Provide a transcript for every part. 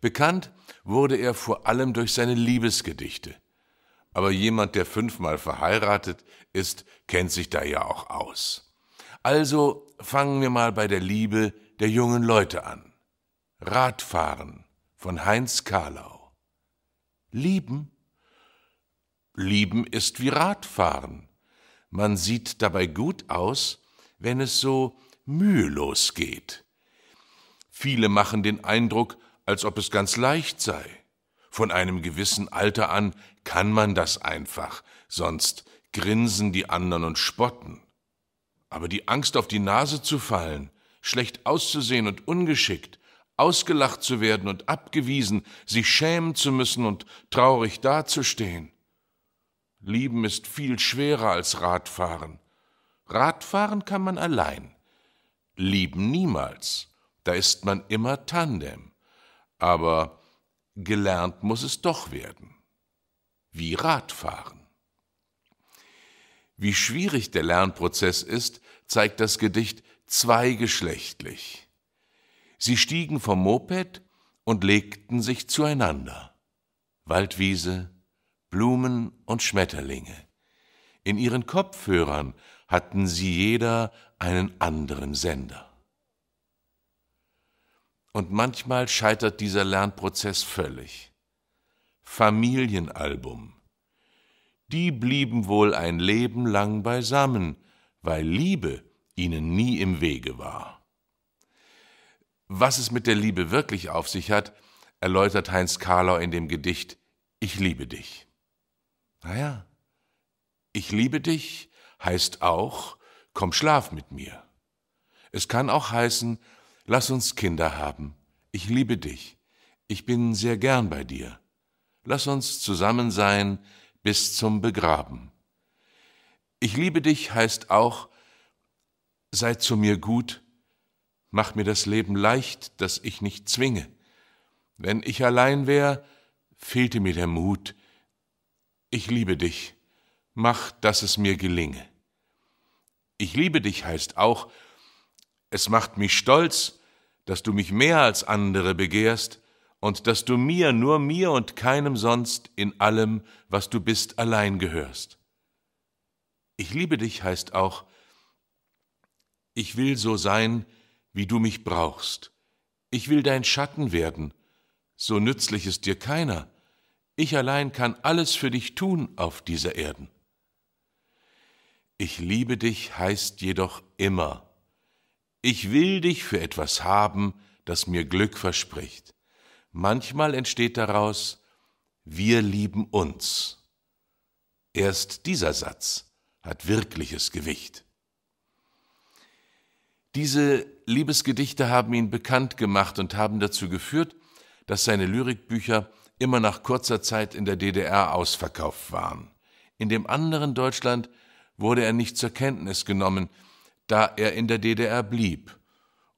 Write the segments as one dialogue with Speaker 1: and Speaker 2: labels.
Speaker 1: Bekannt wurde er vor allem durch seine Liebesgedichte. Aber jemand, der fünfmal verheiratet ist, kennt sich da ja auch aus. Also fangen wir mal bei der Liebe der jungen Leute an. Radfahren von Heinz Karlau. Lieben? Lieben ist wie Radfahren. Man sieht dabei gut aus, wenn es so mühelos geht. Viele machen den Eindruck, als ob es ganz leicht sei. Von einem gewissen Alter an kann man das einfach, sonst grinsen die anderen und spotten. Aber die Angst, auf die Nase zu fallen, schlecht auszusehen und ungeschickt, ausgelacht zu werden und abgewiesen, sich schämen zu müssen und traurig dazustehen. Lieben ist viel schwerer als Radfahren. Radfahren kann man allein, lieben niemals, da ist man immer Tandem aber gelernt muss es doch werden. Wie Radfahren. Wie schwierig der Lernprozess ist, zeigt das Gedicht zweigeschlechtlich. Sie stiegen vom Moped und legten sich zueinander. Waldwiese, Blumen und Schmetterlinge. In ihren Kopfhörern hatten sie jeder einen anderen Sender. Und manchmal scheitert dieser Lernprozess völlig. Familienalbum. Die blieben wohl ein Leben lang beisammen, weil Liebe ihnen nie im Wege war. Was es mit der Liebe wirklich auf sich hat, erläutert Heinz Karlau in dem Gedicht Ich liebe dich. Naja, ich liebe dich heißt auch, komm schlaf mit mir. Es kann auch heißen, Lass uns Kinder haben. Ich liebe dich. Ich bin sehr gern bei dir. Lass uns zusammen sein bis zum Begraben. Ich liebe dich heißt auch, sei zu mir gut, mach mir das Leben leicht, dass ich nicht zwinge. Wenn ich allein wär, fehlte mir der Mut. Ich liebe dich, mach, dass es mir gelinge. Ich liebe dich heißt auch, es macht mich stolz, dass du mich mehr als andere begehrst und dass du mir, nur mir und keinem sonst in allem, was du bist, allein gehörst. Ich liebe dich heißt auch, ich will so sein, wie du mich brauchst. Ich will dein Schatten werden, so nützlich ist dir keiner. Ich allein kann alles für dich tun auf dieser Erden. Ich liebe dich heißt jedoch immer, ich will dich für etwas haben, das mir Glück verspricht. Manchmal entsteht daraus, wir lieben uns. Erst dieser Satz hat wirkliches Gewicht. Diese Liebesgedichte haben ihn bekannt gemacht und haben dazu geführt, dass seine Lyrikbücher immer nach kurzer Zeit in der DDR ausverkauft waren. In dem anderen Deutschland wurde er nicht zur Kenntnis genommen, da er in der DDR blieb,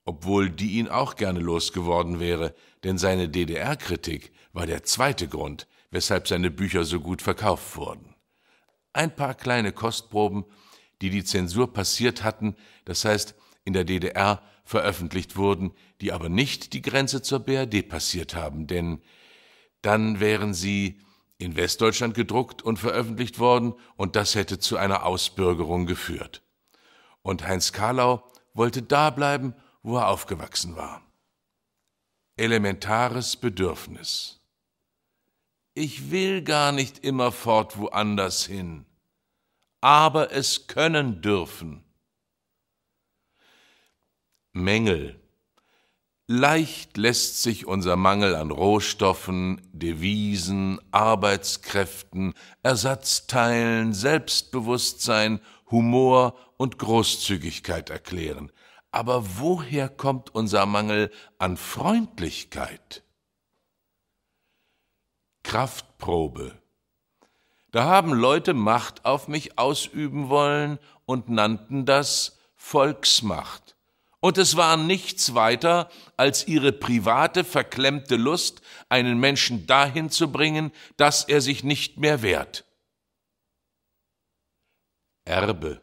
Speaker 1: obwohl die ihn auch gerne losgeworden wäre, denn seine DDR-Kritik war der zweite Grund, weshalb seine Bücher so gut verkauft wurden. Ein paar kleine Kostproben, die die Zensur passiert hatten, das heißt in der DDR veröffentlicht wurden, die aber nicht die Grenze zur BRD passiert haben, denn dann wären sie in Westdeutschland gedruckt und veröffentlicht worden, und das hätte zu einer Ausbürgerung geführt und Heinz Karlau wollte da bleiben, wo er aufgewachsen war. Elementares Bedürfnis. Ich will gar nicht immerfort woanders hin, aber es können dürfen. Mängel. Leicht lässt sich unser Mangel an Rohstoffen, Devisen, Arbeitskräften, Ersatzteilen, Selbstbewusstsein Humor und Großzügigkeit erklären. Aber woher kommt unser Mangel an Freundlichkeit? Kraftprobe. Da haben Leute Macht auf mich ausüben wollen und nannten das Volksmacht. Und es war nichts weiter als ihre private, verklemmte Lust, einen Menschen dahin zu bringen, dass er sich nicht mehr wehrt. Erbe.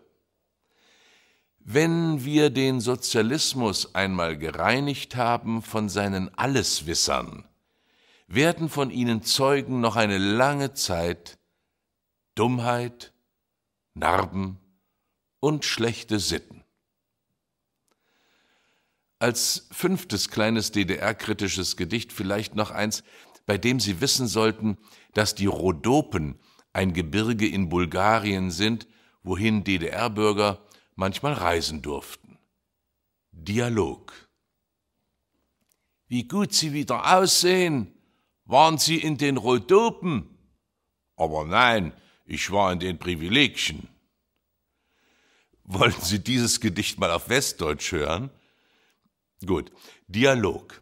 Speaker 1: Wenn wir den Sozialismus einmal gereinigt haben von seinen Alleswissern, werden von ihnen Zeugen noch eine lange Zeit Dummheit, Narben und schlechte Sitten. Als fünftes kleines DDR-kritisches Gedicht vielleicht noch eins, bei dem Sie wissen sollten, dass die Rhodopen ein Gebirge in Bulgarien sind, wohin DDR-Bürger manchmal reisen durften. Dialog. Wie gut Sie wieder aussehen. Waren Sie in den Rhodopen? Aber nein, ich war in den Privilegien. Wollen Sie dieses Gedicht mal auf Westdeutsch hören? Gut, Dialog.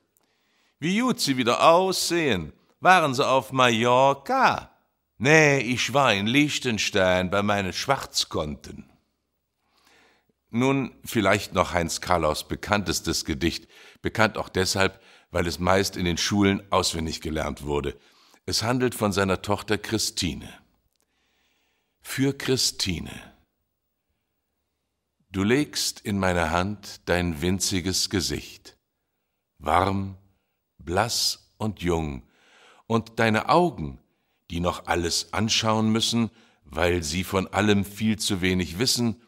Speaker 1: Wie gut Sie wieder aussehen. Waren Sie auf Mallorca? Nee, ich war in Liechtenstein bei meinen Schwarzkonten. Nun vielleicht noch Heinz Karlaus bekanntestes Gedicht, bekannt auch deshalb, weil es meist in den Schulen auswendig gelernt wurde. Es handelt von seiner Tochter Christine. Für Christine. Du legst in meine Hand dein winziges Gesicht, warm, blass und jung, und deine Augen die noch alles anschauen müssen, weil sie von allem viel zu wenig wissen,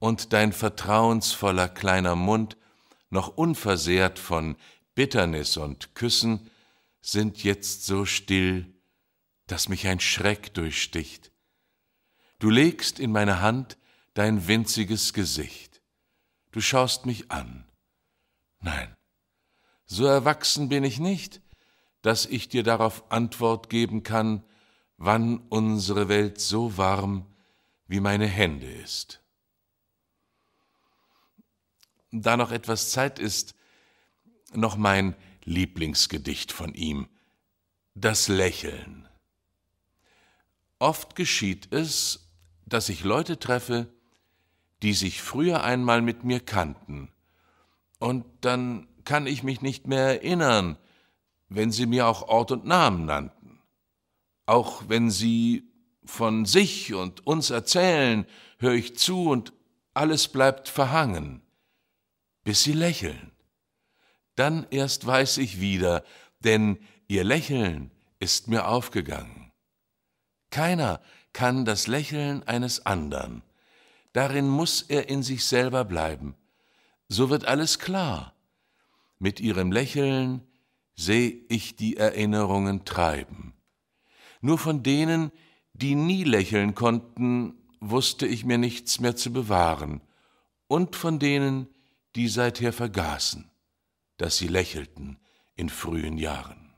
Speaker 1: und dein vertrauensvoller kleiner Mund, noch unversehrt von Bitternis und Küssen, sind jetzt so still, dass mich ein Schreck durchsticht. Du legst in meine Hand dein winziges Gesicht. Du schaust mich an. Nein, so erwachsen bin ich nicht, dass ich dir darauf Antwort geben kann, wann unsere Welt so warm wie meine Hände ist. Da noch etwas Zeit ist, noch mein Lieblingsgedicht von ihm, das Lächeln. Oft geschieht es, dass ich Leute treffe, die sich früher einmal mit mir kannten, und dann kann ich mich nicht mehr erinnern, wenn sie mir auch Ort und Namen nannten. Auch wenn sie von sich und uns erzählen, höre ich zu und alles bleibt verhangen, bis sie lächeln. Dann erst weiß ich wieder, denn ihr Lächeln ist mir aufgegangen. Keiner kann das Lächeln eines andern. Darin muss er in sich selber bleiben. So wird alles klar. Mit ihrem Lächeln seh ich die Erinnerungen treiben. Nur von denen, die nie lächeln konnten, wusste ich mir nichts mehr zu bewahren, und von denen, die seither vergaßen, dass sie lächelten in frühen Jahren.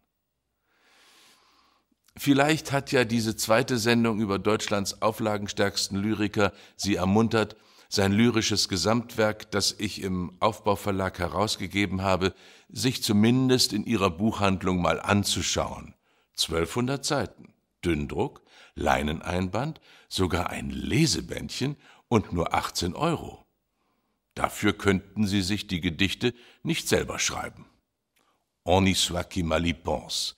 Speaker 1: Vielleicht hat ja diese zweite Sendung über Deutschlands auflagenstärksten Lyriker Sie ermuntert, sein lyrisches Gesamtwerk, das ich im Aufbauverlag herausgegeben habe, sich zumindest in ihrer Buchhandlung mal anzuschauen. 1200 Seiten. Dünndruck, Leineneinband, sogar ein Lesebändchen und nur 18 Euro. Dafür könnten Sie sich die Gedichte nicht selber schreiben. On y soit qui mal y pense,